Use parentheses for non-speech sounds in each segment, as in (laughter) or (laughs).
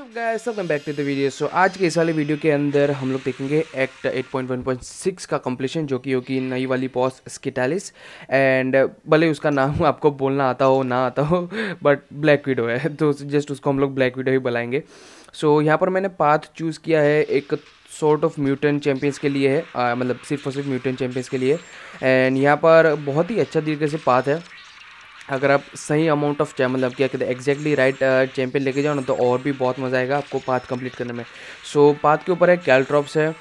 welcome back to the video so आज के इस वाले वीडियो के अंदर हम लोग देखेंगे एक्ट 8.1.6 का कंप्लीशन जो कि होगी नई वाली बॉस स्किटालिस एंड भले उसका नाम आपको बोलना आता हो ना आता हो बट ब्लैक विडो है (laughs) तो जस्ट उसको हम लोग ब्लैक विडो ही बुलाएंगे सो so, यहाँ पर मैंने पाथ चूज़ किया है एक सॉर्ट ऑफ म्यूटेंट चैम्पियंस के लिए है मतलब सिर्फ और सिर्फ म्यूटेंट चैम्पियंस के लिए एंड यहाँ पर बहुत ही अच्छा तरीके से पाथ है अगर आप सही अमाउंट ऑफ चैम मतलब क्या कहते हैं एग्जैक्टली राइट चैम्पियन लेके जाओ ना तो और भी बहुत मज़ा आएगा आपको पाथ कंप्लीट करने में सो so, पाथ के ऊपर है कैलट्रॉप्स है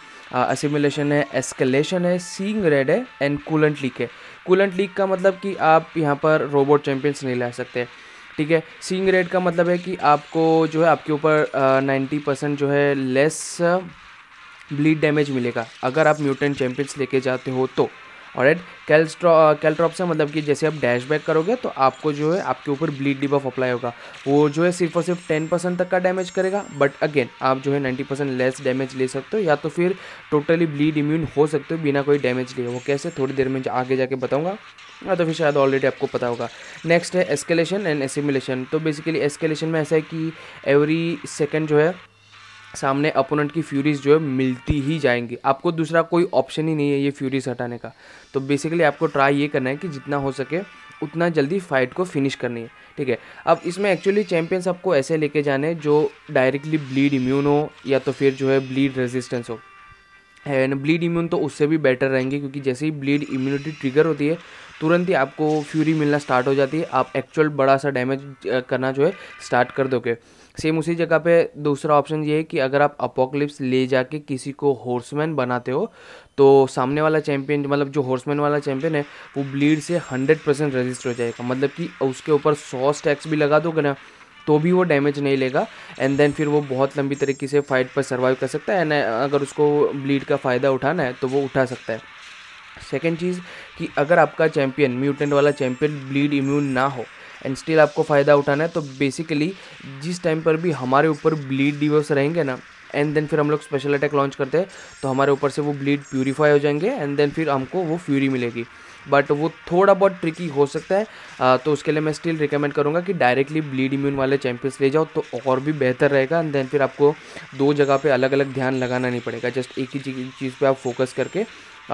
असिमुलेशन uh, है एस्केलेशन है सींग रेड है एंड कूलेंट लीक है कूलेंट लीक का मतलब कि आप यहाँ पर रोबोट चैम्पियंस नहीं ला सकते ठीक है सींग रेड का मतलब है कि आपको जो है आपके ऊपर नाइन्टी uh, परसेंट जो है लेस ब्लीड डैमेज मिलेगा अगर आप म्यूटेंट चैम्पियंस लेके जाते हो तो और एट कैल्ट्रॉप से मतलब कि जैसे आप डैशबैक करोगे तो आपको जो है आपके ऊपर ब्लीड डिबफ अप्लाई होगा वो जो है सिर्फ और सिर्फ टेन परसेंट तक का डैमेज करेगा बट अगेन आप जो है नाइन्टी परसेंट लेस डैमेज ले सकते हो या तो फिर टोटली ब्लीड इम्यून हो सकते हो बिना कोई डैमेज लिए वो कैसे थोड़ी देर में आगे जाके बताऊँगा या तो फिर शायद ऑलरेडी आपको पता होगा नेक्स्ट है एस्केलेशन एंड एसिमिलेशन तो बेसिकली एस्केलेशन में ऐसा है कि एवरी सेकेंड जो है सामने अपोनेंट की फ्यूरीज जो है मिलती ही जाएंगी आपको दूसरा कोई ऑप्शन ही नहीं है ये फ्यूरीज हटाने का तो बेसिकली आपको ट्राई ये करना है कि जितना हो सके उतना जल्दी फाइट को फिनिश करनी है ठीक है अब इसमें एक्चुअली चैंपियंस आपको ऐसे लेके जाने जो डायरेक्टली ब्लीड इम्यून हो या तो फिर जो है ब्लीड रेजिस्टेंस हो एंड ब्लीड इम्यून तो उससे भी बेटर रहेंगे क्योंकि जैसे ही ब्लीड इम्यूनिटी ट्रिगर होती है तुरंत ही आपको फ्यूरी मिलना स्टार्ट हो जाती है आप एक्चुअल बड़ा सा डैमेज करना जो है स्टार्ट कर दोगे सेम उसी जगह पे दूसरा ऑप्शन ये है कि अगर आप अपोकलिप्स ले जाके किसी को हॉर्समैन बनाते हो तो सामने वाला चैंपियन मतलब जो हॉर्समैन वाला चैम्पियन है वो ब्लीड से हंड्रेड परसेंट रजिस्ट हो जाएगा मतलब कि उसके ऊपर सौ स्टैक्स भी लगा दोगे ना तो भी वो डैमेज नहीं लेगा एंड देन फिर वो बहुत लंबी तरीके से फाइट पर सर्वाइव कर सकता है एंड अगर उसको ब्लीड का फ़ायदा उठाना है तो वो उठा सकता है सेकेंड चीज़ कि अगर आपका चैम्पियन म्यूटेंट वाला चैम्पियन ब्लीड इम्यून ना हो एंड स्टिल आपको फ़ायदा उठाना है तो बेसिकली जिस टाइम पर भी हमारे ऊपर ब्लीड डिवर्स रहेंगे ना एंड देन फिर हम लोग स्पेशल अटैक लॉन्च करते हैं तो हमारे ऊपर से वो ब्लीड प्यूरीफाई हो जाएंगे एंड देन फिर हमको वो फ्यूरी मिलेगी बट वो थोड़ा बहुत ट्रिकी हो सकता है आ, तो उसके लिए मैं स्टिल रिकमेंड करूँगा कि डायरेक्टली ब्लीड इम्यून वाले चैम्पियंस ले जाओ तो और भी बेहतर रहेगा एंड देन फिर आपको दो जगह पर अलग अलग ध्यान लगाना नहीं पड़ेगा जस्ट एक ही चीज़ पर आप फोकस करके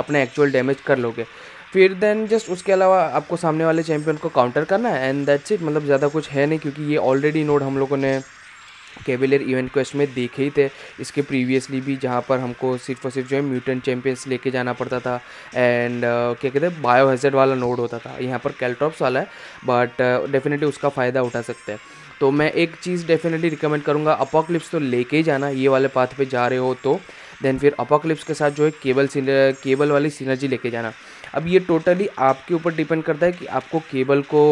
अपना एक्चुअल डैमेज कर लोगे फिर देन जस्ट उसके अलावा आपको सामने वाले चैम्पियन को काउंटर करना है एंड दैट्स इट मतलब ज़्यादा कुछ है नहीं क्योंकि ये ऑलरेडी नोड हम लोगों ने केविलियर इवेंट क्वेस्ट में देखे ही थे इसके प्रीवियसली भी जहाँ पर हमको सिर्फ और सिर्फ जो है म्यूटेंट चैम्पियंस लेके जाना पड़ता था एंड uh, क्या कहते हैं बायो हेजेड वाला नोड होता था यहाँ पर कैलट्रॉप्स वाला है बट डेफिनेटली uh, उसका फ़ायदा उठा सकते हैं तो मैं एक चीज़ डेफिनेटली रिकमेंड करूँगा अपोक्लिप्स तो लेके ही जाना ये वाले पाथ पे जा रहे हो तो देन फिर अपोक्लिप्स के साथ जो है केबल केबल वाली सीनर्जी लेके जाना अब ये टोटली आपके ऊपर डिपेंड करता है कि आपको केबल को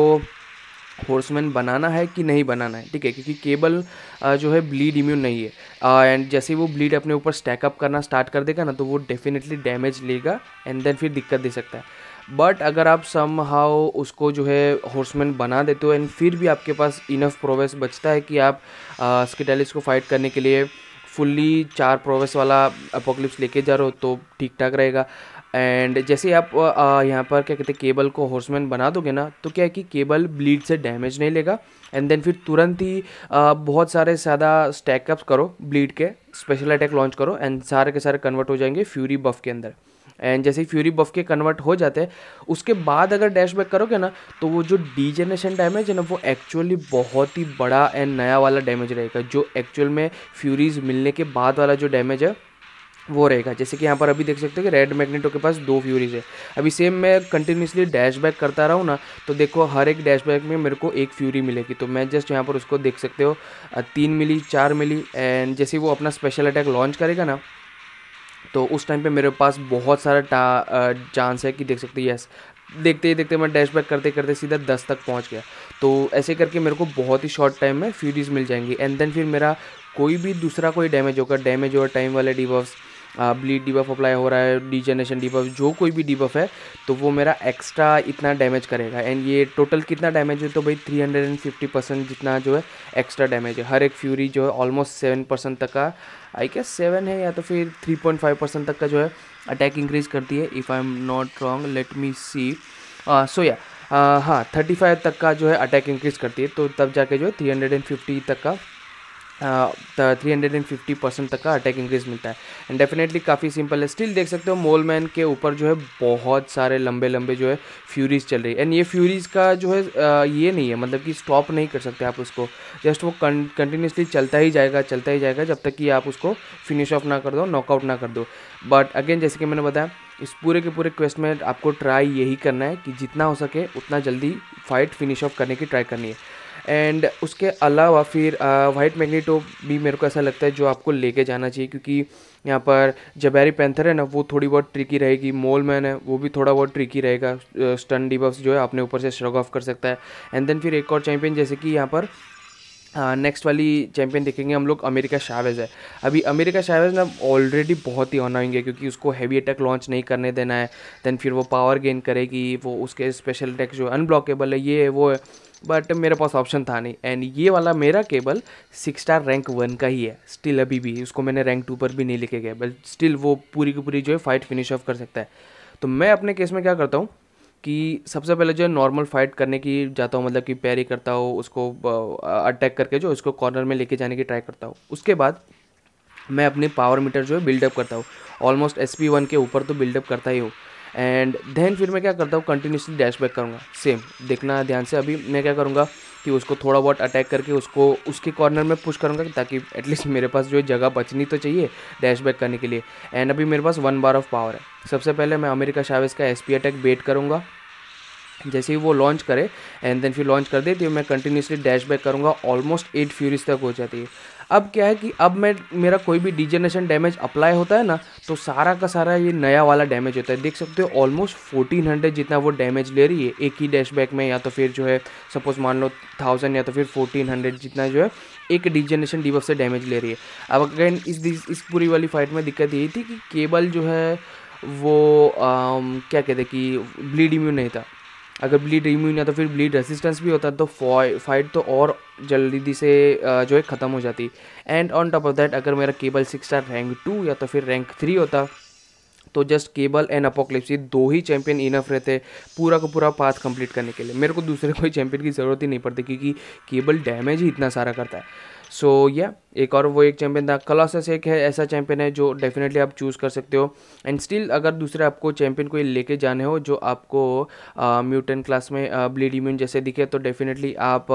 हॉर्समैन बनाना है कि नहीं बनाना है ठीक है क्योंकि केबल जो है ब्लीड इम्यून नहीं है एंड जैसे वो ब्लीड अपने ऊपर स्टैकअप करना स्टार्ट कर देगा ना तो वो डेफिनेटली डैमेज लेगा एंड देन फिर दिक्कत दे सकता है बट अगर आप सम हाउ उसको जो है हॉर्समैन बना देते हो एंड फिर भी आपके पास इनफ प्रोवेस बचता है कि आप स्किटेलिस को फाइट करने के लिए फुल्ली चार प्रोवेस वाला अपोकलिप्स लेके जा रहे हो तो ठीक ठाक रहेगा एंड जैसे आप यहाँ पर क्या कहते हैं केबल को हॉर्समैन बना दोगे ना तो क्या है कि केबल ब्लीड से डैमेज नहीं लेगा एंड देन फिर तुरंत ही आ, बहुत सारे ज़्यादा स्टैकअप्स करो ब्लीड के स्पेशल अटैक लॉन्च करो एंड सारे के सारे कन्वर्ट हो जाएंगे फ्यूरी बफ के अंदर एंड जैसे ही फ्यूरी बफ के कन्वर्ट हो जाते हैं उसके बाद अगर डैशबैक करोगे ना तो वो जो डी डैमेज है ना वो एक्चुअली बहुत ही बड़ा एंड नया वाला डैमेज रहेगा जो एक्चुअल में फ्यूरीज मिलने के बाद वाला जो डैमेज है वो रहेगा जैसे कि यहाँ पर अभी देख सकते हो कि रेड मैग्नेटो के पास दो फ्यूरीज है अभी सेम मैं कंटिन्यूसली डैशबैक करता रहा हूँ ना तो देखो हर एक डैशबैक में मेरे को एक फ्यूरी मिलेगी तो मैं जस्ट यहाँ पर उसको देख सकते हो तीन मिली चार मिली एंड जैसे वो अपना स्पेशल अटैक लॉन्च करेगा ना तो उस टाइम पे मेरे पास बहुत सारा चांस है कि देख सकते हो यस देखते ही देखते मैं डैशबैक करते करते सीधा दस तक पहुंच गया तो ऐसे करके मेरे को बहुत ही शॉर्ट टाइम में फ्यूरीज मिल जाएंगी एंड देन फिर मेरा कोई भी दूसरा कोई डैमेज होगा डैमेज और टाइम वाले डिवॉर्स ब्लीड डिबफ अप्लाई हो रहा है डिजेनेशन डिबफ जो कोई भी डिबफ है तो वो मेरा एक्स्ट्रा इतना डैमेज करेगा एंड ये टोटल कितना डैमेज है तो भाई 350 परसेंट जितना जो है एक्स्ट्रा डैमेज है हर एक फ्यूरी जो है ऑलमोस्ट सेवन परसेंट तक का आई क्या सेवन है या तो फिर थ्री पॉइंट फाइव परसेंट तक का जो है अटैक इंक्रीज करती है if I am not wrong let me see so yeah हाँ थर्टी फाइव तक का जो है अटैक इंक्रीज करती है तो तब जाके जो है थ्री हंड्रेड एंड फिफ्टी तक का three hundred and fifty percent तक का अटैक इंक्रीज मिलता है एंड डेफिनेटली काफ़ी सिंपल है स्टिल देख सकते हो मोल मैन के ऊपर जो है बहुत सारे लंबे लंबे जो है फ्यूरीज चल रही है एंड ये फ्यूरीज का जो है ये नहीं है मतलब कि स्टॉप नहीं कर सकते आप उसको जस्ट वो कंटिन्यूसली चलता ही जाएगा चलता ही जाएगा जब तक कि आप उसको फिनिश ऑफ ना कर दो नॉकआउट ना कर दो बट अगेन जैसे कि मैंने बताया इस पूरे के पूरे क्वेस्ट में आपको ट्राई यही करना है कि जितना हो सके उतना जल्दी फाइट फिनिश ऑफ करने की ट्राई करनी है एंड उसके अलावा फिर वाइट मैग्नीटो भी मेरे को ऐसा लगता है जो आपको लेके जाना चाहिए क्योंकि यहाँ पर जबैरी पैंथर है ना वो थोड़ी बहुत ट्रिकी रहेगी मोल मैन है वो भी थोड़ा बहुत ट्रिकी रहेगा स्टन डिबस जो है अपने ऊपर से श्रग ऑफ कर सकता है एंड देन फिर एक और चैम्पियन जैसे कि यहाँ पर नेक्स्ट वाली चैंपियन देखेंगे हम लोग अमेरिका शावेज है अभी अमेरिका शावेज ना ऑलरेडी बहुत ही अनाउंग है क्योंकि उसको हैवी अटैक लॉन्च नहीं करने देना है देन फिर वो पावर गेन करेगी वो उसके स्पेशल अटैक जो अनब्लॉकेबल है ये है वो है बट मेरे पास ऑप्शन था नहीं एंड ये वाला मेरा Cable six star rank one का ही है स्टिल अभी भी उसको मैंने रैंक टू पर भी नहीं लिखे गए बट स्टिल वो पूरी की पूरी जो है फाइट फिनिश ऑफ कर सकता है तो मैं अपने केस में क्या करता हूँ कि सबसे पहले जो है नॉर्मल फाइट करने की जाता हूँ मतलब कि पैरी करता हो उसको अटैक करके जो उसको कॉर्नर में लेके जाने की ट्राई करता हूँ उसके बाद मैं अपने पावर मीटर जो है बिल्डअप करता हूँ ऑलमोस्ट एस पी वन के ऊपर तो बिल्डअप करता ही हूँ एंड देन फिर मैं क्या करता हूँ कंटिन्यूसली डैश बैक करूँगा सेम देखना है ध्यान से अभी मैं क्या करूँगा कि उसको थोड़ा बहुत अटैक करके उसको उसके कॉर्नर में पुश करूँगा ताकि एटलीस्ट मेरे पास जो जगह बचनी तो चाहिए डैश बैक करने के लिए एंड अभी मेरे पास वन बार ऑफ पावर है सबसे पहले मैं अमेरिका शावेज का एस अटैक बेट करूँगा जैसे ही वो लॉन्च करे एंड देन फिर लॉन्च कर दे तो मैं कंटिन्यूसली डैश बैक करूँगा ऑलमोस्ट एट फ्यूरीज तक हो जाती है अब क्या है कि अब मैं मेरा कोई भी डिजेनरेशन डैमेज अप्लाई होता है ना तो सारा का सारा ये नया वाला डैमेज होता है देख सकते हो ऑलमोस्ट फोर्टीन हंड्रेड जितना वो डैमेज ले रही है एक ही डैशबैक में या तो फिर जो है सपोज मान लो थाउजेंड या तो फिर फोर्टीन हंड्रेड जितना जो है एक डिजेनरेशन डिब से डैमेज ले रही है अब अगेन इस इस पूरी वाली फाइट में दिक्कत यही थी कि केबल जो है वो आ, क्या कहते कि ब्लीडिंग नहीं था अगर ब्लीड इम्यून या तो फिर ब्लीड रेजिस्टेंस भी होता है तो फाइट तो और जल्दी से जो है ख़त्म हो जाती and on top of that अगर मेरा Cable six star rank two या तो फिर रैंक थ्री होता तो जस्ट केबल एंड अपोक्लिप्स ये दो ही चैंपियन इनफ रहते पूरा का पूरा पाथ कंप्लीट करने के लिए मेरे को दूसरे (laughs) कोई चैंपियन की ज़रूरत ही नहीं पड़ती क्योंकि केबल डैमेज ही इतना सारा करता है सो so, या yeah, एक और वो एक चैंपियन था कलॉसस एक है ऐसा चैंपियन है जो डेफिनेटली आप चूज़ कर सकते हो एंड स्टिल अगर दूसरे आपको चैंपियन कोई लेके जाने हो जो आपको म्यूटेंट क्लास में ब्लीड इम्यून जैसे दिखे तो डेफिनेटली आप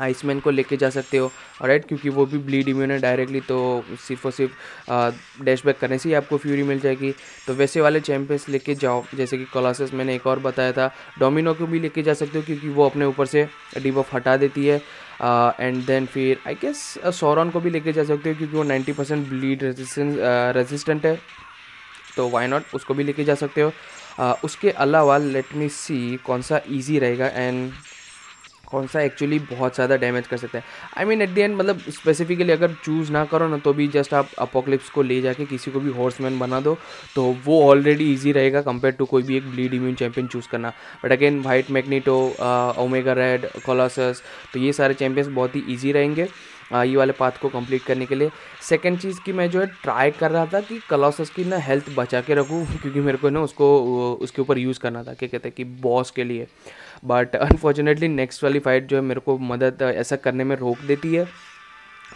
आइसमैन को लेके जा सकते हो राइट क्योंकि वो भी ब्लीड इम्यून है डायरेक्टली तो सिर्फ और सिर्फ डैशबैक करने से ही आपको फ्यूरी मिल जाएगी तो वैसे वाले चैंपियंस लेके जाओ जैसे कि कोलासस मैंने एक और बताया था डोमिनो को भी लेके जा सकते हो क्योंकि वो अपने ऊपर से डिबफ हटा देती है एंड uh, देन फिर आई गेस सोरॉन को भी लेके जा सकते हो क्योंकि वो 90 परसेंट ब्लीड रेजिस्टेंस रेजिस्टेंट है तो वाई नॉट उसको भी लेके जा सकते हो uh, उसके अलावा लेट मी सी कौन सा ईजी रहेगा एंड कौन सा एक्चुअली बहुत ज़्यादा डैमेज कर सकता है I mean at the end मतलब स्पेसिफिकली अगर चूज़ ना करो ना तो भी जस्ट आप अपोक्लिप्स को ले जाके किसी को भी हॉर्समैन बना दो तो वो ऑलरेडी ईजी रहेगा कंपेयर टू कोई भी एक ब्लीड इम्यून चैम्पियन चूज़ करना but again white Magneto Omega Red Colossus तो ये सारे चैम्पियंस बहुत ही ईजी रहेंगे uh, ये वाले पाथ को कंप्लीट करने के लिए सेकंड चीज़ की मैं जो है ट्राई कर रहा था कि कलॉसस की ना हेल्थ बचा के रखूँ (laughs) क्योंकि मेरे को ना उसको उसके ऊपर यूज़ करना था क्या कहते हैं कि बॉस के लिए बट अनफॉर्चुनेटली नेक्स्ट वाली फाइट जो है मेरे को मदद ऐसा करने में रोक देती है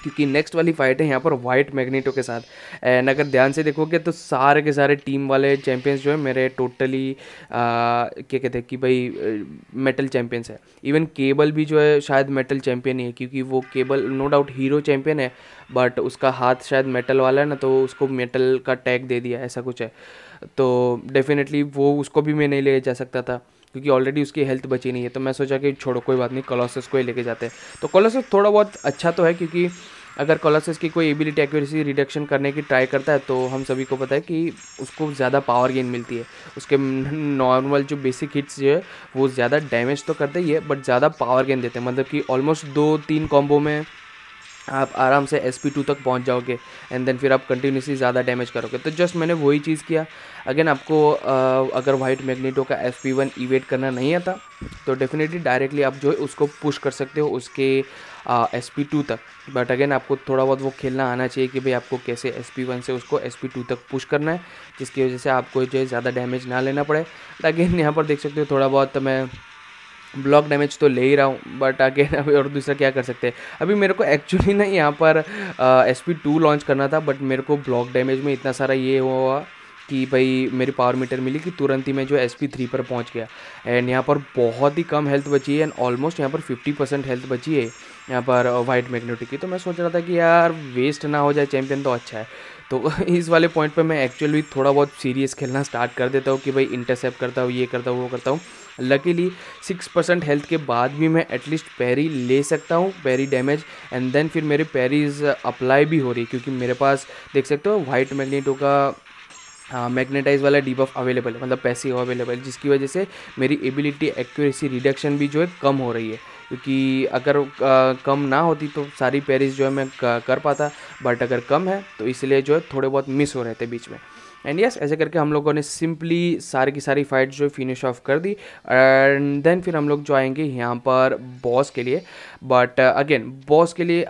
क्योंकि नेक्स्ट वाली फाइट है यहाँ पर वाइट मैग्नेटो के साथ एंड अगर ध्यान से देखोगे तो सारे के सारे टीम वाले चैम्पियंस जो है मेरे टोटली क्या कहते हैं कि भाई मेटल चैम्पियंस है इवन केबल भी जो है शायद मेटल चैम्पियन ही है क्योंकि वो Cable no doubt hero champion है बट उसका हाथ शायद मेटल वाला है ना तो उसको मेटल का टैग दे दिया ऐसा कुछ है तो डेफिनेटली वो उसको भी मैं नहीं ले जा सकता था क्योंकि ऑलरेडी उसकी हेल्थ बची नहीं है तो मैं सोचा कि छोड़ो कोई बात नहीं कॉलोसस को ही लेके जाते हैं तो कॉलोसस थोड़ा बहुत अच्छा तो है क्योंकि अगर कॉलोसस की कोई एबिलिटी एक्यूरेसी रिडक्शन करने की ट्राई करता है तो हम सभी को पता है कि उसको ज़्यादा पावर गेन मिलती है उसके नॉर्मल जो बेसिक हिट्स जो है वो ज़्यादा डैमेज तो करते ही है बट ज़्यादा पावर गेन देते हैं मतलब कि ऑलमोस्ट दो तीन कॉम्बो में आप आराम से एस पी टू तक पहुंच जाओगे एंड देन फिर आप कंटिन्यूसली ज़्यादा डैमेज करोगे तो जस्ट मैंने वही चीज़ किया अगेन आपको आ, अगर वाइट मैग्नेटो का एस पी वन इवेट करना नहीं आता तो डेफिनेटली डायरेक्टली आप जो है उसको पुश कर सकते हो उसके एस पी टू तक बट अगेन आपको थोड़ा बहुत वो खेलना आना चाहिए कि भाई आपको कैसे एस पी वन से उसको एस पी टू तक पुश करना है जिसकी वजह से आपको जो है ज़्यादा डैमेज ना लेना पड़े अगेन यहाँ पर देख सकते हो थोड़ा बहुत मैं ब्लॉक डैमेज तो ले ही रहा हूँ बट अगेन अभी और दूसरा क्या कर सकते हैं अभी मेरे को एक्चुअली ना यहाँ पर एस पी टू लॉन्च करना था बट मेरे को ब्लॉक डैमेज में इतना सारा ये हुआ कि भाई मेरी पावर मीटर मिली कि तुरंत ही मैं जो एस पी थ्री पर पहुँच गया एंड यहाँ पर बहुत ही कम हेल्थ बची है एंड ऑलमोस्ट यहाँ पर फिफ्टी परसेंट हेल्थ बची है यहाँ पर वाइट मैग्नेटिक की तो मैं सोच रहा था कि यार वेस्ट ना हो जाए चैम्पियन तो अच्छा है तो (laughs) इस वाले पॉइंट पर मैं एक्चुअली थोड़ा बहुत सीरियस खेलना स्टार्ट कर देता हूँ कि भाई इंटरसेप्ट करता हूँ ये करता हूँ वो करता हूँ लकीली सिक्स परसेंट हेल्थ के बाद भी मैं एटलीस्ट पैरी ले सकता हूँ पैरी डैमेज एंड देन फिर मेरे पैरीज अप्लाई uh, भी हो रही है क्योंकि मेरे पास देख सकते हो वाइट मैग्नेटो का मैग्नेटाइज uh, मैग्नेटाइज वाला डीबफ अवेलेबल है मतलब पैसे अवेलेबल जिसकी वजह से मेरी एबिलिटी एक्यूरेसी रिडक्शन भी जो है कम हो रही है क्योंकि अगर कम ना होती तो सारी पेरिस जो है मैं कर पाता बट अगर कम है तो इसलिए जो है थोड़े बहुत मिस हो रहे थे बीच में एंड यस ऐसे करके हम लोगों ने सिंपली सारी की सारी फाइट जो फिनिश ऑफ कर दी एंड देन फिर हम लोग जो आएंगे यहाँ पर बॉस के लिए बट अगेन बॉस के लिए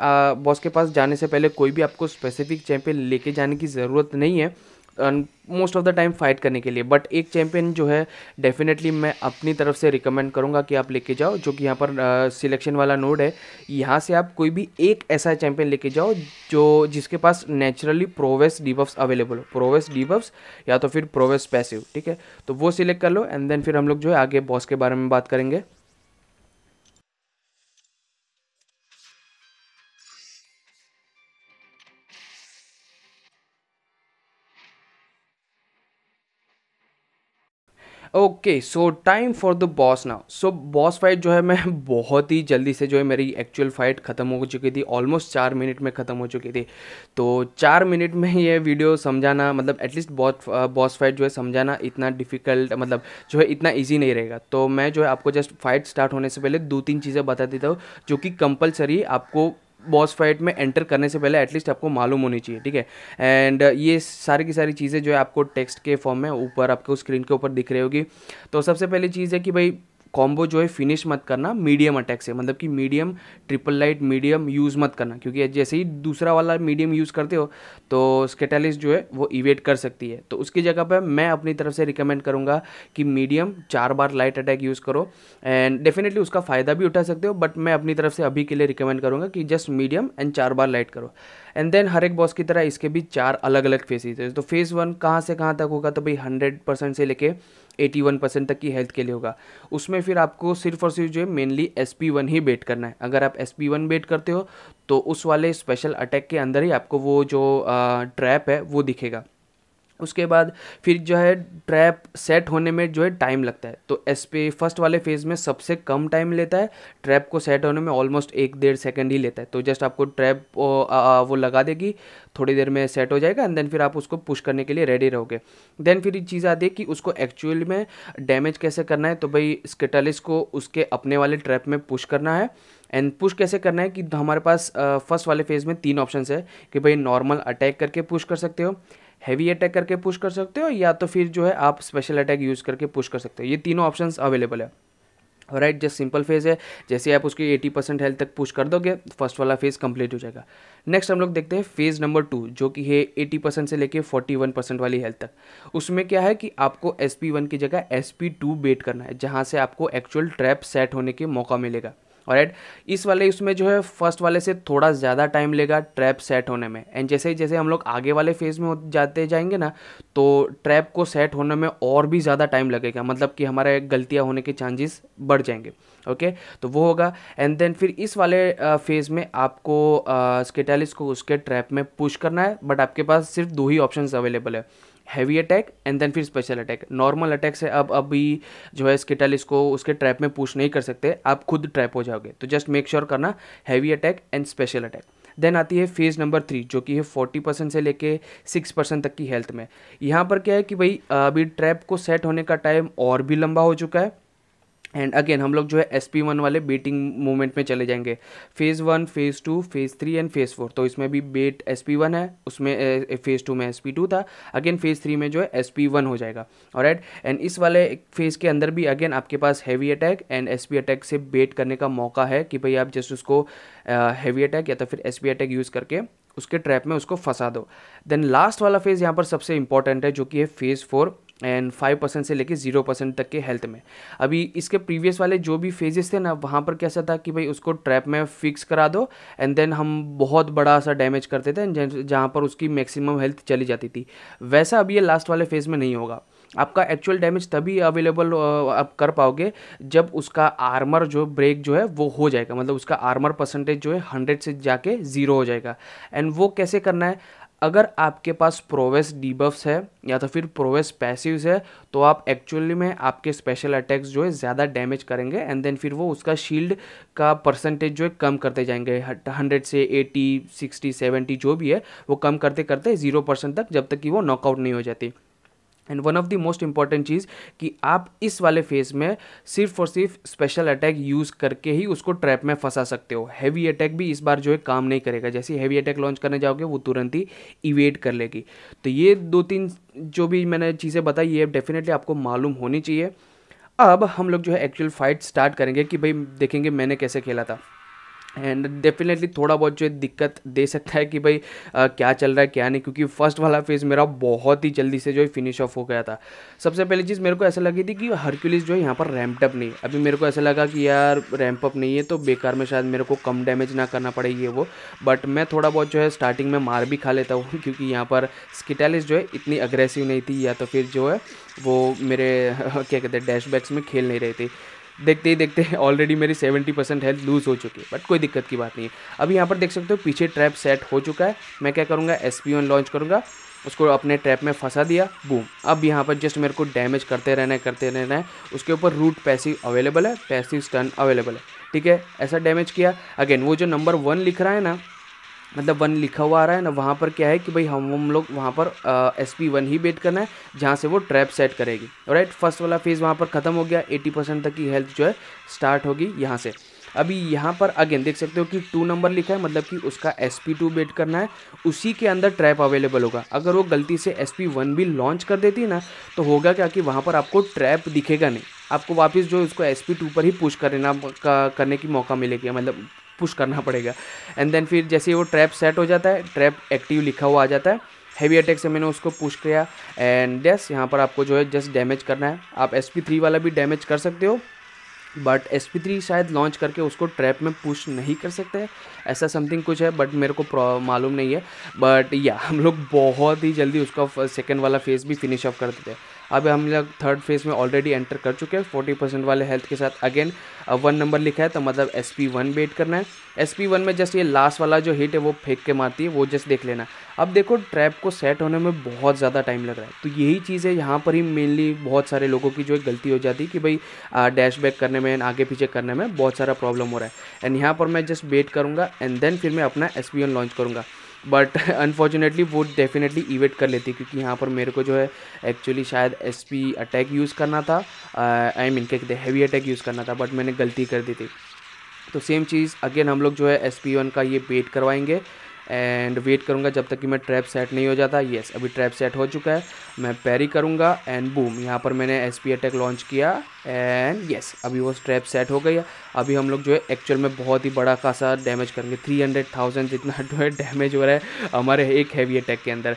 बॉस के पास जाने से पहले कोई भी आपको स्पेसिफिक चैंपियन लेके जाने की ज़रूरत नहीं है most of the time fight करने के लिए बट एक चैम्पियन जो है डेफिनेटली मैं अपनी तरफ से रिकमेंड करूँगा कि आप लेके जाओ जो कि यहाँ पर सिलेक्शन वाला नोड है यहाँ से आप कोई भी एक ऐसा चैम्पियन लेके जाओ जो जिसके पास नेचुरली प्रोवेस डिबफ्स अवेलेबल हो प्रोवेस डिबफ्स या तो फिर प्रोवेस पैसिव ठीक है तो वो सिलेक्ट कर लो एंड देन फिर हम लोग जो है आगे बॉस के बारे में बात करेंगे okay so time for the boss now so boss fight जो है मैं बहुत ही जल्दी से जो है मेरी एक्चुअल फाइट ख़त्म हो चुकी थी ऑलमोस्ट चार मिनट में ख़त्म हो चुकी थी तो चार मिनट में ये वीडियो समझाना मतलब एटलीस्ट बॉस बॉस फाइट जो है समझाना इतना डिफिकल्ट मतलब जो है इतना ईजी नहीं रहेगा तो मैं जो है आपको जस्ट फाइट स्टार्ट होने से पहले दो तीन चीज़ें बता देता हूँ जो कि कंपलसरी आपको बॉस फाइट में एंटर करने से पहले एटलीस्ट आपको मालूम होनी चाहिए ठीक है एंड uh, ये सारी की सारी चीज़ें जो है आपको टेक्स्ट के फॉर्म में ऊपर आपको स्क्रीन के ऊपर दिख रही होगी तो सबसे पहली चीज़ है कि भाई कॉम्बो जो है फिनिश मत करना मीडियम अटैक से मतलब कि medium triple light medium use मत करना क्योंकि जैसे ही दूसरा वाला मीडियम यूज़ करते हो तो स्केटालिस जो है वो इवेट कर सकती है तो उसकी जगह पर मैं अपनी तरफ से रिकमेंड करूँगा कि मीडियम चार बार लाइट अटैक यूज़ करो एंड डेफिनेटली उसका फ़ायदा भी उठा सकते हो बट मैं अपनी तरफ से अभी के लिए रिकमेंड करूँगा कि जस्ट मीडियम एंड चार बार लाइट करो एंड देन हर एक बॉस की तरह इसके भी चार अलग अलग फेसिस है तो फेज़ वन कहाँ से कहाँ तक होगा तो भाई हंड्रेड परसेंट से लेके एटी वन परसेंट तक की हेल्थ के लिए होगा उसमें फिर आपको सिर्फ और सिर्फ जो है मेनली एस पी वन ही बेट करना है अगर आप एस पी वन बेट करते हो तो उस वाले स्पेशल अटैक के अंदर ही आपको वो जो ट्रैप है वो दिखेगा उसके बाद फिर जो है ट्रैप सेट होने में जो है टाइम लगता है तो एस फर्स्ट वाले फेज़ में सबसे कम टाइम लेता है ट्रैप को सेट होने में ऑलमोस्ट एक डेढ़ सेकेंड ही लेता है तो जस्ट आपको ट्रैप वो लगा देगी थोड़ी देर में सेट हो जाएगा एंड देन फिर आप उसको पुश करने के लिए रेडी रहोगे देन फिर ये चीज़ आती है कि उसको एक्चुअल में डैमेज कैसे करना है तो भाई स्केटालिस को उसके अपने वाले ट्रैप में पुश करना है एंड पुश कैसे करना है कि हमारे पास फर्स्ट वाले फेज़ में तीन ऑप्शन है कि भाई नॉर्मल अटैक करके पुश कर सकते हो हैवी अटैक करके पुश कर सकते हो या तो फिर जो है आप स्पेशल अटैक यूज़ करके पुश कर सकते हो ये तीनों ऑप्शंस अवेलेबल है राइट जस्ट सिंपल फेज है जैसे आप उसकी 80 परसेंट हेल्थ तक पुश कर दोगे फर्स्ट वाला फेज कंप्लीट हो जाएगा नेक्स्ट हम लोग देखते हैं फेज नंबर टू जो कि है 80 परसेंट से लेके 41 परसेंट वाली हेल्थ तक उसमें क्या है कि आपको एस पी वन की जगह एस पी टू बेट करना है जहाँ से आपको एक्चुअल ट्रैप सेट होने के मौका मिलेगा और इस वाले उसमें जो है फर्स्ट वाले से थोड़ा ज़्यादा टाइम लेगा ट्रैप सेट होने में एंड जैसे जैसे हम लोग आगे वाले फेज़ में जाते जाएंगे ना तो ट्रैप को सेट होने में और भी ज़्यादा टाइम लगेगा मतलब कि हमारे गलतियाँ होने के चांसेस बढ़ जाएंगे ओके तो वो होगा एंड देन फिर इस वाले फेज़ में आपको स्केटालिस को उसके ट्रैप में पुश करना है बट आपके पास सिर्फ दो ही ऑप्शन अवेलेबल है हैवी अटैक एंड देन फिर स्पेशल अटैक नॉर्मल अटैक से अब अभी जो है स्किटल इसको उसके ट्रैप में पुश नहीं कर सकते आप खुद ट्रैप हो जाओगे तो जस्ट मेक श्योर करना heavy attack and special attack then आती है फेज़ नंबर थ्री जो कि है फोर्टी परसेंट से लेके सिक्स परसेंट तक की हेल्थ में यहाँ पर क्या है कि भाई अभी ट्रैप को सेट होने का टाइम और भी लंबा हो चुका है एंड अगेन हम लोग जो है एस पी वन वाले बेटिंग मूवमेंट में चले जाएंगे phase one phase two phase three and phase four तो इसमें भी बेट एस पी वन है उसमें फेज़ टू में एस पी टू था अगेन फेज़ थ्री में जो है एस पी वन हो जाएगा और राइट एंड इस वाले फेज़ के अंदर भी अगेन आपके पास heavy attack and S P attack से बेट करने का मौका है कि भाई आप जस्ट उसको हैवी अटैक या तो फिर एस पी अटैक यूज़ करके उसके ट्रैप में उसको फंसा दो देन लास्ट वाला फेज़ यहाँ पर सबसे इंपॉर्टेंट है जो कि है phase four and five percent से लेके ज़ीरो परसेंट तक के हेल्थ में अभी इसके प्रीवियस वाले जो भी फेजेस थे ना वहाँ पर कैसा था कि भाई उसको ट्रैप में फिक्स करा दो एंड देन हम बहुत बड़ा सा डैमेज करते थे जहाँ पर उसकी मैक्सिमम हेल्थ चली जाती थी वैसा अभी ये लास्ट वाले फेज़ में नहीं होगा आपका एक्चुअल डैमेज तभी अवेलेबल आप कर पाओगे जब उसका आर्मर जो ब्रेक जो है वो हो जाएगा मतलब उसका आर्मर परसेंटेज जो है हंड्रेड से जाके ज़ीरो हो जाएगा एंड वो कैसे करना है अगर आपके पास प्रोवेस डीबफ्स है या तो फिर प्रोवेस पैसिव्स है तो आप एक्चुअली में आपके स्पेशल अटैक्स जो है ज़्यादा डैमेज करेंगे एंड देन फिर वो उसका शील्ड का परसेंटेज जो है कम करते जाएंगे हंड्रेड से एटी सिक्सटी सेवेंटी जो भी है वो कम करते करते ज़ीरो परसेंट तक जब तक कि वो नॉकआउट नहीं हो जाती and one of the most important चीज़ कि आप इस वाले फेज़ में सिर्फ और सिर्फ स्पेशल अटैक यूज़ करके ही उसको ट्रैप में फंसा सकते हो हैवी अटैक भी इस बार जो है काम नहीं करेगा जैसे हैवी अटैक लॉन्च करने जाओगे वो तुरंत ही इवेट कर लेगी तो ये दो तीन जो भी मैंने चीज़ें बताई ये डेफिनेटली आपको मालूम होनी चाहिए अब हम लोग जो है एक्चुअल फाइट स्टार्ट करेंगे कि भाई देखेंगे मैंने कैसे खेला था एंड डेफिनेटली थोड़ा बहुत जो है दिक्कत दे सकता है कि भाई आ, क्या चल रहा है क्या नहीं क्योंकि फर्स्ट वाला फेज़ मेरा बहुत ही जल्दी से जो है फिनिश ऑफ हो गया था सबसे पहली चीज़ मेरे को ऐसा लगी थी कि हरक्यूलिस जो है यहाँ पर रैम्पअप नहीं अभी मेरे को ऐसा लगा कि यार रैम्पअप नहीं है तो बेकार में शायद मेरे को कम डैमेज ना करना पड़ेगी वो बट मैं थोड़ा बहुत जो है स्टार्टिंग में मार भी खा लेता हूँ (laughs) क्योंकि यहाँ पर स्किटैलिस जो है इतनी अग्रेसिव नहीं थी या तो फिर जो है वो मेरे (laughs) क्या कहते हैं बैक्स में खेल नहीं रही थी देखते ही देखते ऑलरेडी (laughs) मेरी सेवेंटी परसेंट हेल्थ लूज़ हो चुकी है बट कोई दिक्कत की बात नहीं है अभी यहाँ पर देख सकते हो पीछे ट्रैप सेट हो चुका है मैं क्या करूँगा एस पी लॉन्च करूँगा उसको अपने ट्रैप में फंसा दिया बूम अब यहाँ पर जस्ट मेरे को डैमेज करते रहना है करते रहना है उसके ऊपर रूट पैसिव अवेलेबल है पैसिव स्टन अवेलेबल है ठीक है ऐसा डैमेज किया अगेन वो जो नंबर वन लिख रहा है ना मतलब वन लिखा हुआ आ रहा है ना वहाँ पर क्या है कि भाई हम हम लोग वहाँ पर एस पी वन ही बेट करना है जहाँ से वो ट्रैप सेट करेगी राइट फर्स्ट वाला फेज़ वहाँ पर ख़त्म हो गया एटी परसेंट तक की हेल्थ जो है स्टार्ट होगी यहाँ से अभी यहाँ पर अगेन देख सकते हो कि टू नंबर लिखा है मतलब कि उसका एस पी टू बेट करना है उसी के अंदर ट्रैप अवेलेबल होगा अगर वो गलती से एस पी वन भी लॉन्च कर देती ना तो होगा क्या कि वहाँ पर आपको ट्रैप दिखेगा नहीं आपको वापस जो उसको एस पी टू पर ही पुश करना का, करने की मौका मिलेगा मतलब पुश करना पड़ेगा एंड देन फिर जैसे वो ट्रैप सेट हो जाता है ट्रैप एक्टिव लिखा हुआ आ जाता है हैवी अटैक से मैंने उसको पुश किया एंड यस यहाँ पर आपको जो है जस्ट डैमेज करना है आप एस वाला भी डैमेज कर सकते हो बट एस पी शायद लॉन्च करके उसको ट्रैप में पुश नहीं कर सकते ऐसा समथिंग कुछ है बट मेरे को मालूम नहीं है बट या हम लोग बहुत ही जल्दी उसका सेकेंड वाला फेस भी फिनिश ऑफ कर देते हैं अब हम लोग थर्ड फेज में ऑलरेडी एंटर कर चुके हैं फोर्टी परसेंट वाले हेल्थ के साथ अगेन वन नंबर लिखा है तो मतलब एस पी वन वेट करना है एस पी वन में जस्ट ये लास्ट वाला जो हिट है वो फेंक के मारती है वो जस्ट देख लेना अब देखो ट्रैप को सेट होने में बहुत ज़्यादा टाइम लग रहा है तो यही चीज़ है यहाँ पर ही मेनली बहुत सारे लोगों की जो है गलती हो जाती है कि भाई डैश बैक करने में आगे पीछे करने में बहुत सारा प्रॉब्लम हो रहा है एंड यहाँ पर मैं जस्ट वेट करूँगा एंड देन फिर मैं अपना एस पी लॉन्च करूँगा बट अनफॉर्चुनेटली (laughs) वो डेफिनेटली इवेट कर लेती क्योंकि यहाँ पर मेरे को जो है एक्चुअली शायद एस अटैक यूज़ करना था आई uh, मीन क्या कहते हैवी अटैक यूज़ करना था बट मैंने गलती कर दी थी तो सेम चीज़ अगेन हम लोग जो है एस पी वन का ये बेट करवाएंगे एंड वेट करूँगा जब तक कि मैं ट्रैप सेट नहीं हो जाता येस अभी ट्रैप सेट हो चुका है मैं पैरी करूँगा एंड बूम यहाँ पर मैंने एस पी अटैक लॉन्च किया एंड येस अभी वो ट्रैप सेट हो गई है अभी हम लोग जो है एक्चुअल में बहुत ही बड़ा खासा डैमेज करेंगे थ्री हंड्रेड थाउजेंड जितना (laughs) जो है डैमेज हो रहा है हमारे एक हैवी अटैक के अंदर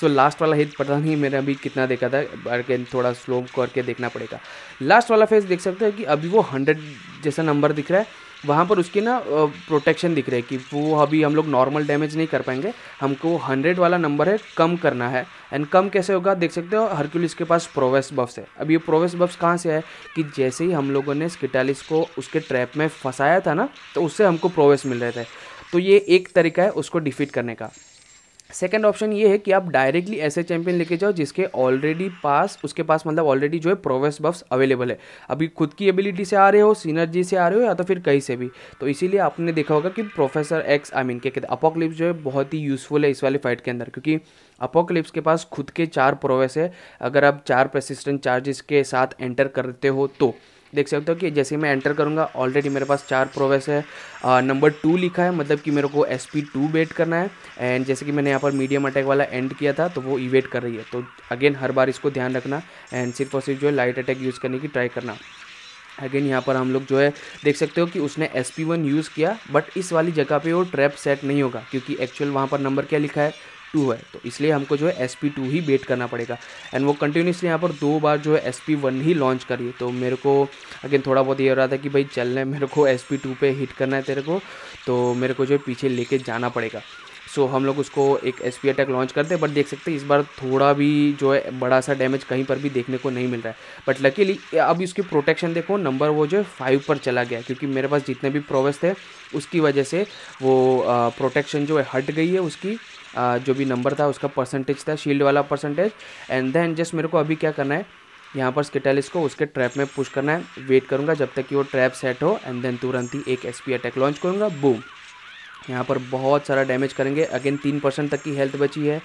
सो so, लास्ट वाला हिट पता नहीं मैंने अभी कितना देखा था अगेन थोड़ा स्लो करके देखना पड़ेगा लास्ट वाला फेस देख सकते हो कि अभी वो हंड्रेड जैसा नंबर दिख रहा है वहाँ पर उसकी ना प्रोटेक्शन दिख रही है कि वो अभी हम लोग नॉर्मल डैमेज नहीं कर पाएंगे हमको हंड्रेड वाला नंबर है कम करना है एंड कम कैसे होगा देख सकते हो हरक्यूलिस के पास प्रोवेस बफ्स है अब ये प्रोवेस बफ्स कहाँ से है कि जैसे ही हम लोगों ने स्किटालिस को उसके ट्रैप में फंसाया था ना तो उससे हमको प्रोवेस मिल रहे थे तो ये एक तरीका है उसको डिफीट करने का सेकेंड ऑप्शन ये है कि आप डायरेक्टली ऐसे चैंपियन लेके जाओ जिसके ऑलरेडी पास उसके पास मतलब ऑलरेडी जो है प्रोवेस बफ्स अवेलेबल है अभी खुद की एबिलिटी से आ रहे हो सीनर्जी से आ रहे हो या तो फिर कहीं से भी तो इसीलिए आपने देखा होगा कि प्रोफेसर एक्स आई मीन क्या कहते अपोकलिप्स जो है बहुत ही यूजफुल है इस वाली फाइट के अंदर क्योंकि अपोकलिप्स के पास खुद के चार प्रोवेस है अगर आप चार प्रसिस्टेंट चार्जेस के साथ एंटर करते हो तो देख सकते हो कि जैसे मैं एंटर करूँगा ऑलरेडी मेरे पास चार प्रोवेस है नंबर टू लिखा है मतलब कि मेरे को एस पी टू वेट करना है एंड जैसे कि मैंने यहाँ पर मीडियम अटैक वाला एंड किया था तो वो इवेट कर रही है तो अगेन हर बार इसको ध्यान रखना एंड सिर्फ और सिर्फ जो है लाइट अटैक यूज़ करने की ट्राई करना अगेन यहाँ पर हम लोग जो है देख सकते हो कि उसने एस पी वन यूज़ किया बट इस वाली जगह पे वो ट्रैप सेट नहीं होगा क्योंकि एक्चुअल वहाँ पर नंबर क्या लिखा है टू है तो इसलिए हमको जो है एस पी टू ही वेट करना पड़ेगा एंड वो कंटिन्यूसली यहाँ पर दो बार जो है एस पी वन ही लॉन्च करिए तो मेरे को अगेन थोड़ा बहुत ये हो रहा था कि भाई चलने मेरे को एस पी टू पर हिट करना है तेरे को तो मेरे को जो है पीछे लेके जाना पड़ेगा सो so, हम लोग उसको एक एस पी अटैक लॉन्च करते हैं बट देख सकते हैं इस बार थोड़ा भी जो है बड़ा सा डैमेज कहीं पर भी देखने को नहीं मिल रहा है बट लकीली अब इसकी प्रोटेक्शन देखो नंबर वो जो है फाइव पर चला गया क्योंकि मेरे पास जितने भी प्रोवेस थे उसकी वजह से वो प्रोटेक्शन जो है हट गई है उसकी जो भी नंबर था उसका परसेंटेज था शील्ड वाला परसेंटेज एंड देन जस्ट मेरे को अभी क्या करना है यहाँ पर स्किटलिस को उसके ट्रैप में पुश करना है वेट करूँगा जब तक कि वो ट्रैप सेट हो एंड देन तुरंत ही एक एस अटैक लॉन्च करूँगा बूम यहाँ पर बहुत सारा डैमेज करेंगे अगेन तीन परसेंट तक की हेल्थ बची है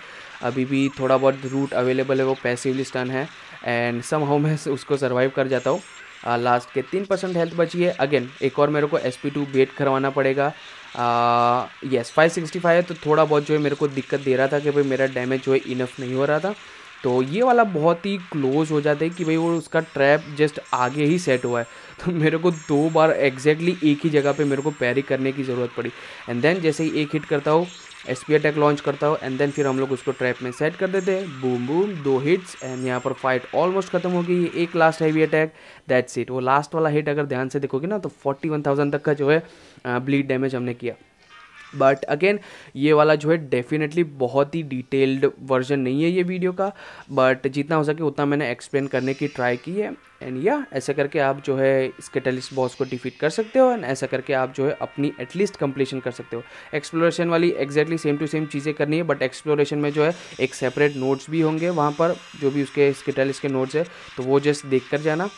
अभी भी थोड़ा बहुत रूट अवेलेबल है वो पैसिवली स्टन है एंड सम हाउ मैं (laughs) उसको सर्वाइव कर जाता हूँ लास्ट के तीन परसेंट हेल्थ बची है अगेन एक और मेरे को एस पी टू वेट करवाना पड़ेगा यस फाइव सिक्सटी फाइव है तो थोड़ा बहुत जो है मेरे को दिक्कत दे रहा था कि भाई मेरा डैमेज जो है इनफ नहीं हो रहा था तो ये वाला बहुत ही क्लोज हो जाता है कि भाई वो उसका ट्रैप जस्ट आगे ही सेट हुआ है (laughs) तो मेरे को दो बार एग्जैक्टली exactly एक ही जगह पे मेरे को पैरी करने की ज़रूरत पड़ी एंड देन जैसे ही एक हिट करता हो एस पी अटैक लॉन्च करता हो एंड देन फिर हम लोग उसको ट्रैप में सेट कर देते हैं बूम बूम दो हिट्स एंड यहाँ पर फाइट ऑलमोस्ट खत्म हो गई एक last heavy attack that's it वो लास्ट वाला हिट अगर ध्यान से देखोगे ना तो फोर्टी वन थाउजेंड तक का जो है ब्लीड डैमेज हमने किया बट अगेन ये वाला जो है डेफिनेटली बहुत ही डिटेल्ड वर्जन नहीं है ये वीडियो का बट जितना हो सके उतना मैंने एक्सप्लेन करने की ट्राई की है एंड या ऐसा करके आप जो है स्केटलिस्ट बॉस को डिफीट कर सकते हो एंड ऐसा करके आप जो है अपनी एटलीस्ट कंप्लीशन कर सकते हो एक्सप्लोरेशन वाली एक्जैक्टली सेम टू सेम चीज़ें करनी है बट एक्सप्लोरेशन में जो है एक सेपरेट नोट्स भी होंगे वहाँ पर जो भी उसके स्केटलिस्ट के नोट्स है तो वो जस्ट देख कर जाना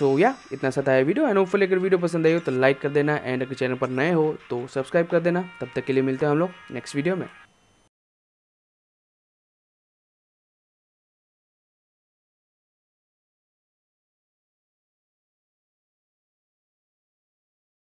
सो so, या yeah, इतना सा था है वीडियो एंड होपफुली अगर वीडियो पसंद आई हो तो लाइक कर देना एंड अगर चैनल पर नए हो तो सब्सक्राइब कर देना तब तक के लिए मिलते हैं हम लोग नेक्स्ट वीडियो में